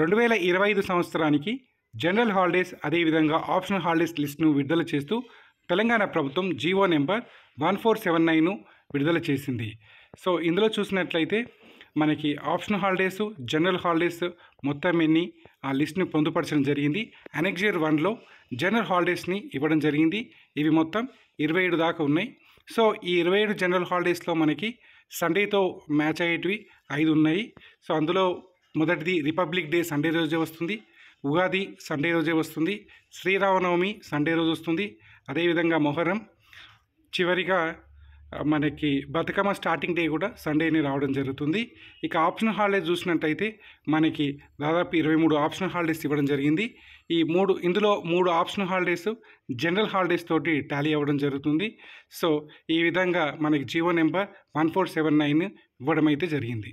రెండు వేల ఇరవై ఐదు సంవత్సరానికి జనరల్ హాలిడేస్ అదేవిధంగా ఆప్షనల్ హాలిడేస్ లిస్టును విడుదల చేస్తూ తెలంగాణ ప్రభుత్వం GO number one four seven నైన్ను విడుదల చేసింది సో ఇందులో చూసినట్లయితే మనకి ఆప్షనల్ హాలిడేస్ జనరల్ హాలిడేస్ మొత్తం ఎన్ని ఆ లిస్ట్ని పొందుపరచడం జరిగింది అనెక్జియర్ వన్లో జనరల్ హాలిడేస్ని ఇవ్వడం జరిగింది ఇవి మొత్తం ఇరవై ఏడు దాకా ఉన్నాయి సో ఈ ఇరవై ఏడు జనరల్ హాలిడేస్లో మనకి సండేతో మ్యాచ్ అయ్యేటివి ఐదు ఉన్నాయి సో అందులో మొదటిది రిపబ్లిక్ డే సండే రోజే వస్తుంది ఉగాది సండే రోజే వస్తుంది శ్రీరామనవమి సండే రోజు వస్తుంది అదేవిధంగా మొహరం చివరిగా మనకి బతుకమ్మ స్టార్టింగ్ డే కూడా సండేని రావడం జరుగుతుంది ఇక ఆప్షనల్ హాలిడేస్ చూసినట్టయితే మనకి దాదాపు ఇరవై మూడు ఆప్షనల్ హాలిడేస్ ఇవ్వడం జరిగింది ఈ మూడు ఇందులో మూడు ఆప్షనల్ హాలిడేస్ జనరల్ హాలిడేస్ తోటి టాలీ అవ్వడం జరుగుతుంది సో ఈ విధంగా మనకి GO number one four seven nine ఇవ్వడం అయితే జరిగింది